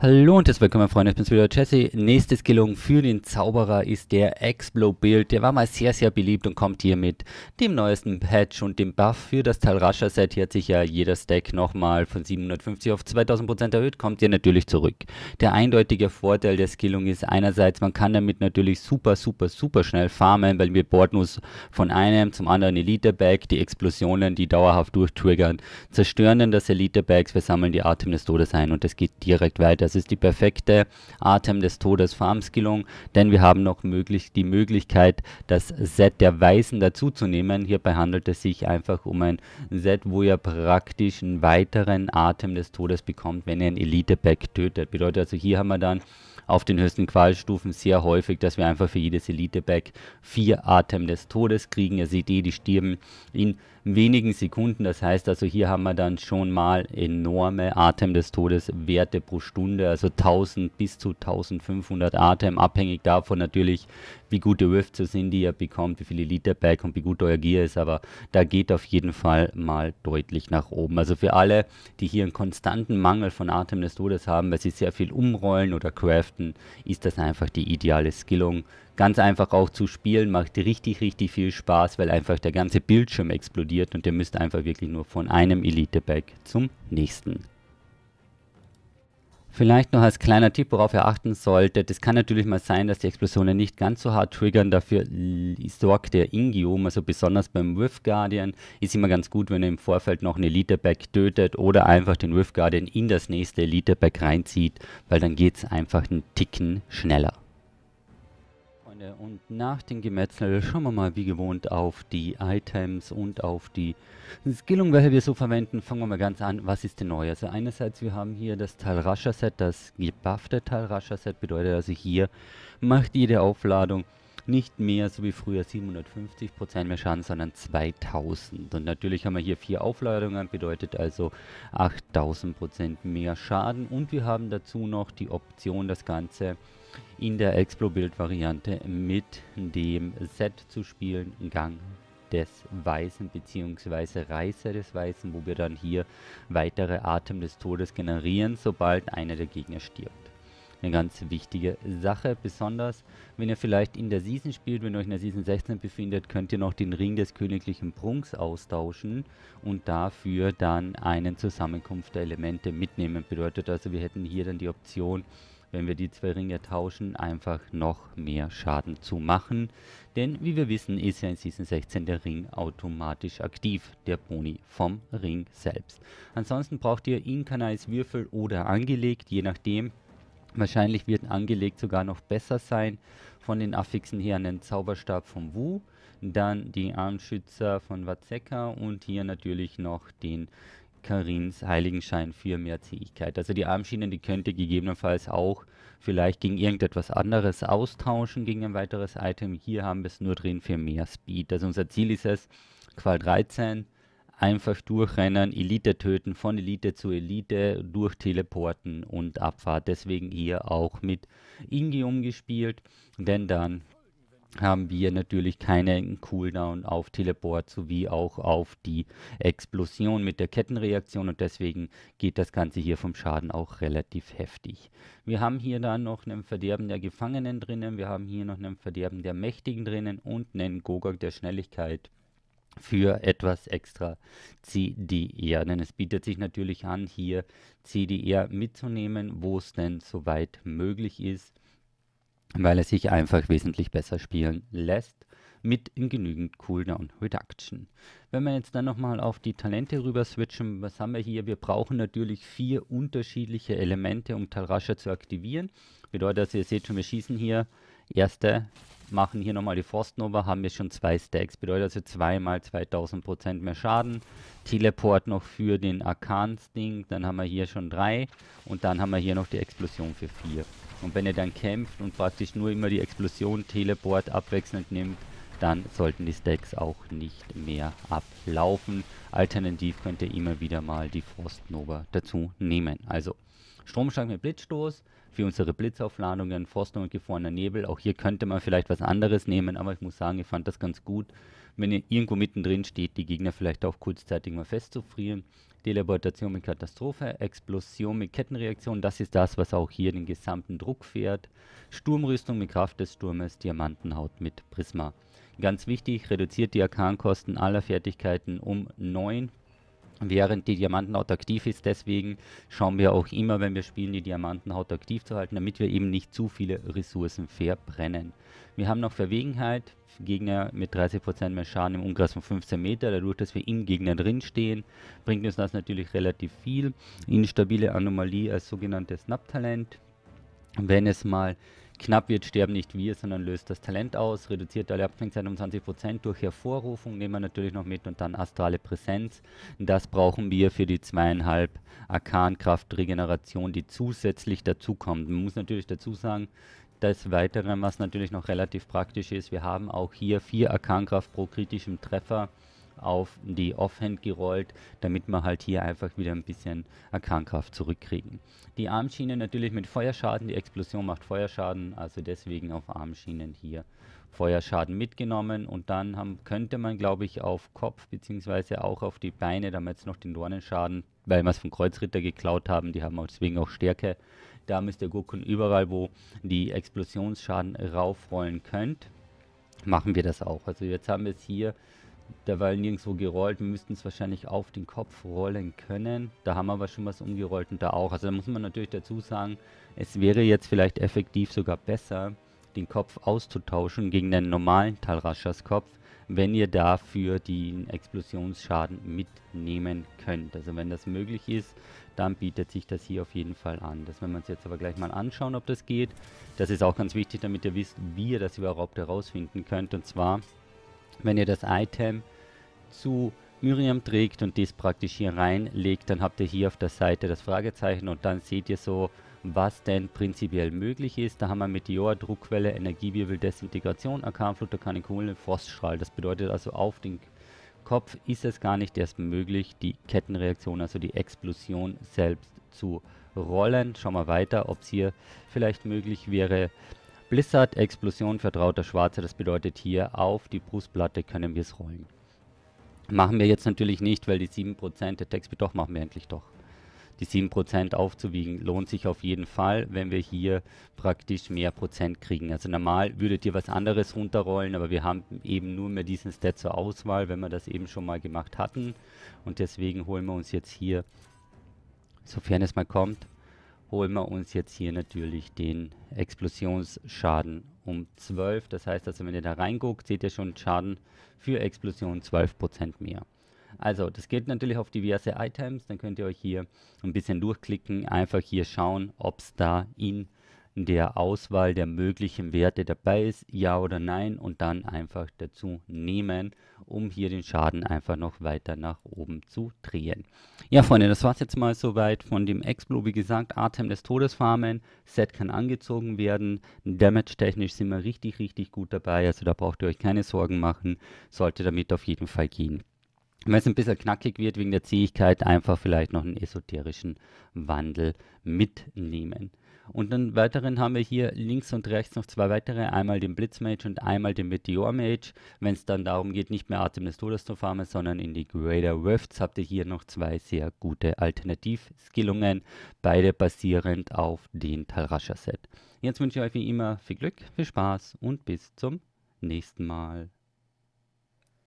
Hallo und herzlich willkommen, meine Freunde. Ich bin's wieder, Jesse. Nächste Skillung für den Zauberer ist der Explo Build. Der war mal sehr, sehr beliebt und kommt hier mit dem neuesten Patch und dem Buff für das talrasha Set. Hier hat sich ja jeder Stack nochmal von 750 auf 2000% erhöht, kommt hier natürlich zurück. Der eindeutige Vorteil der Skillung ist einerseits, man kann damit natürlich super, super, super schnell farmen, weil wir Bordnus von einem zum anderen Elite-Bag, die Explosionen, die dauerhaft durchtriggern, zerstören dann das Elite-Bags, wir sammeln die Atem des Todes ein und es geht direkt weiter das ist die perfekte Atem des Todes Farmskillung, denn wir haben noch möglich die Möglichkeit, das Set der Weißen dazuzunehmen. Hierbei handelt es sich einfach um ein Set, wo ihr praktisch einen weiteren Atem des Todes bekommt, wenn ihr ein Elite-Pack tötet. Bedeutet also, hier haben wir dann auf den höchsten Qualstufen sehr häufig, dass wir einfach für jedes elite back vier Atem des Todes kriegen. Ihr seht eh, die stirben in wenigen Sekunden. Das heißt also, hier haben wir dann schon mal enorme Atem des Todes Werte pro Stunde, also 1000 bis zu 1500 Atem, abhängig davon natürlich, wie gute Rifts es sind, die ihr bekommt, wie viele Liter Back und wie gut euer Gear ist, aber da geht auf jeden Fall mal deutlich nach oben. Also für alle, die hier einen konstanten Mangel von Atem des Todes haben, weil sie sehr viel umrollen oder craften, Monaten ist das einfach die ideale Skillung. Ganz einfach auch zu spielen, macht richtig, richtig viel Spaß, weil einfach der ganze Bildschirm explodiert und ihr müsst einfach wirklich nur von einem Elite-Pack zum nächsten Vielleicht noch als kleiner Tipp, worauf ihr achten solltet. Es kann natürlich mal sein, dass die Explosionen nicht ganz so hart triggern. Dafür sorgt der Ingium, also besonders beim Rift Guardian, ist immer ganz gut, wenn ihr im Vorfeld noch ein Elite-Pack tötet oder einfach den Rift Guardian in das nächste Elite-Pack reinzieht, weil dann geht es einfach einen Ticken schneller. Freunde, und nach dem Gemetzel schauen wir mal wie gewohnt auf die Items und auf die Skillung, welche wir so verwenden. Fangen wir mal ganz an, was ist denn neu? Also einerseits, wir haben hier das Talrascher Set, das gebuffte Talrascher Set bedeutet also hier macht jede Aufladung nicht mehr so wie früher 750% mehr Schaden, sondern 2000. Und natürlich haben wir hier vier Aufladungen, bedeutet also 8000% mehr Schaden. Und wir haben dazu noch die Option, das Ganze in der Explo-Build-Variante mit dem Set zu spielen, Gang des Weißen bzw. Reißer des Weißen, wo wir dann hier weitere Atem des Todes generieren, sobald einer der Gegner stirbt eine ganz wichtige Sache. Besonders, wenn ihr vielleicht in der Season spielt, wenn ihr euch in der Season 16 befindet, könnt ihr noch den Ring des königlichen Prunks austauschen und dafür dann einen Zusammenkunft der Elemente mitnehmen. Bedeutet also, wir hätten hier dann die Option, wenn wir die zwei Ringe tauschen, einfach noch mehr Schaden zu machen. Denn wie wir wissen, ist ja in Season 16 der Ring automatisch aktiv, der Boni vom Ring selbst. Ansonsten braucht ihr Inkanais Würfel oder angelegt, je nachdem, Wahrscheinlich wird angelegt sogar noch besser sein. Von den Affixen her einen Zauberstab von Wu, dann die Armschützer von Watzeka und hier natürlich noch den Karins Heiligenschein für mehr Zähigkeit. Also die Armschienen, die könnt ihr gegebenenfalls auch vielleicht gegen irgendetwas anderes austauschen, gegen ein weiteres Item. Hier haben wir es nur drin für mehr Speed. Also unser Ziel ist es, Qual 13 einfach durchrennen, Elite töten, von Elite zu Elite, durch Teleporten und Abfahrt. Deswegen hier auch mit Ingi umgespielt, denn dann haben wir natürlich keinen Cooldown auf Teleport sowie auch auf die Explosion mit der Kettenreaktion und deswegen geht das Ganze hier vom Schaden auch relativ heftig. Wir haben hier dann noch einen Verderben der Gefangenen drinnen, wir haben hier noch einen Verderben der Mächtigen drinnen und einen Gogok der Schnelligkeit für etwas extra CDR. Denn es bietet sich natürlich an, hier CDR mitzunehmen, wo es denn soweit möglich ist, weil es sich einfach wesentlich besser spielen lässt mit genügend Cooldown Reduction. Wenn wir jetzt dann nochmal auf die Talente rüber switchen, was haben wir hier? Wir brauchen natürlich vier unterschiedliche Elemente, um Talrascha zu aktivieren. Bedeutet, also ihr seht schon, wir schießen hier Erste machen hier nochmal die Forstnova, haben wir schon zwei Stacks, bedeutet also zweimal 2000 Prozent mehr Schaden. Teleport noch für den arkan ding dann haben wir hier schon drei und dann haben wir hier noch die Explosion für vier. Und wenn ihr dann kämpft und praktisch nur immer die Explosion, Teleport abwechselnd nimmt, dann sollten die Stacks auch nicht mehr ablaufen. Alternativ könnt ihr immer wieder mal die Frostnova dazu nehmen. Also Stromschlag mit Blitzstoß für unsere Blitzaufladungen, Frostnova und gefrorener Nebel. Auch hier könnte man vielleicht was anderes nehmen, aber ich muss sagen, ich fand das ganz gut. Wenn ihr irgendwo mittendrin steht, die Gegner vielleicht auch kurzzeitig mal festzufrieren. Teleportation mit Katastrophe, Explosion mit Kettenreaktion, das ist das, was auch hier den gesamten Druck fährt. Sturmrüstung mit Kraft des Sturmes, Diamantenhaut mit Prisma. Ganz wichtig, reduziert die Arkankosten aller Fertigkeiten um 9 Während die Diamantenhaut aktiv ist, deswegen schauen wir auch immer, wenn wir spielen, die Diamantenhaut aktiv zu halten, damit wir eben nicht zu viele Ressourcen verbrennen. Wir haben noch Verwegenheit, Gegner mit 30% mehr Schaden im Umkreis von 15 Meter, dadurch, dass wir im Gegner drin stehen, bringt uns das natürlich relativ viel. Instabile Anomalie als sogenanntes Snap-Talent, wenn es mal Knapp wird sterben nicht wir, sondern löst das Talent aus, reduziert alle Abklingzeit um 20% durch Hervorrufung, nehmen wir natürlich noch mit und dann astrale Präsenz. Das brauchen wir für die zweieinhalb Arkankraftregeneration, die zusätzlich dazukommt. Man muss natürlich dazu sagen, des Weiteren, was natürlich noch relativ praktisch ist, wir haben auch hier vier Arkankraft pro kritischem Treffer auf die Offhand gerollt, damit wir halt hier einfach wieder ein bisschen Kernkraft zurückkriegen. Die Armschiene natürlich mit Feuerschaden, die Explosion macht Feuerschaden, also deswegen auf Armschienen hier Feuerschaden mitgenommen und dann haben, könnte man glaube ich auf Kopf bzw. auch auf die Beine, da haben wir jetzt noch den Dornenschaden, weil wir es vom Kreuzritter geklaut haben, die haben deswegen auch Stärke. Da müsst ihr gucken, überall wo die Explosionsschaden raufrollen könnt, machen wir das auch. Also jetzt haben wir es hier derweil nirgendwo gerollt. Wir müssten es wahrscheinlich auf den Kopf rollen können. Da haben wir aber schon was umgerollt und da auch. Also da muss man natürlich dazu sagen, es wäre jetzt vielleicht effektiv sogar besser, den Kopf auszutauschen gegen den normalen Talraschers Kopf, wenn ihr dafür den Explosionsschaden mitnehmen könnt. Also wenn das möglich ist, dann bietet sich das hier auf jeden Fall an. Das werden wir uns jetzt aber gleich mal anschauen, ob das geht. Das ist auch ganz wichtig, damit ihr wisst, wie ihr das überhaupt herausfinden könnt. Und zwar wenn ihr das Item zu Miriam trägt und dies praktisch hier reinlegt, dann habt ihr hier auf der Seite das Fragezeichen und dann seht ihr so, was denn prinzipiell möglich ist. Da haben wir Meteor, Druckquelle, Energiewirbel, Desintegration, Orkanflut, Orkanekuhle, Froststrahl. Das bedeutet also auf den Kopf ist es gar nicht erst möglich, die Kettenreaktion, also die Explosion selbst zu rollen. Schauen wir weiter, ob es hier vielleicht möglich wäre, Blizzard, Explosion, vertrauter Schwarze, das bedeutet hier, auf die Brustplatte können wir es rollen. Machen wir jetzt natürlich nicht, weil die 7% der Textbe doch machen wir endlich doch. Die 7% aufzuwiegen lohnt sich auf jeden Fall, wenn wir hier praktisch mehr Prozent kriegen. Also normal würdet ihr was anderes runterrollen, aber wir haben eben nur mehr diesen Stat zur Auswahl, wenn wir das eben schon mal gemacht hatten. Und deswegen holen wir uns jetzt hier, sofern es mal kommt, holen wir uns jetzt hier natürlich den Explosionsschaden um 12. Das heißt, also wenn ihr da reinguckt, seht ihr schon Schaden für Explosion 12% mehr. Also, das geht natürlich auf diverse Items. Dann könnt ihr euch hier ein bisschen durchklicken. Einfach hier schauen, ob es da in der Auswahl der möglichen Werte dabei ist, ja oder nein und dann einfach dazu nehmen, um hier den Schaden einfach noch weiter nach oben zu drehen. Ja Freunde, das war es jetzt mal soweit von dem Explo, wie gesagt, Atem des Todes farmen, Set kann angezogen werden, Damage technisch sind wir richtig, richtig gut dabei, also da braucht ihr euch keine Sorgen machen, sollte damit auf jeden Fall gehen. Wenn es ein bisschen knackig wird wegen der Zähigkeit, einfach vielleicht noch einen esoterischen Wandel mitnehmen. Und dann weiteren haben wir hier links und rechts noch zwei weitere, einmal den Blitzmage und einmal den Meteor Mage. Wenn es dann darum geht, nicht mehr Atem des Todes zu farmen, sondern in die Greater Rifts, habt ihr hier noch zwei sehr gute Alternativskillungen, beide basierend auf den talrasha set Jetzt wünsche ich euch wie immer viel Glück, viel Spaß und bis zum nächsten Mal.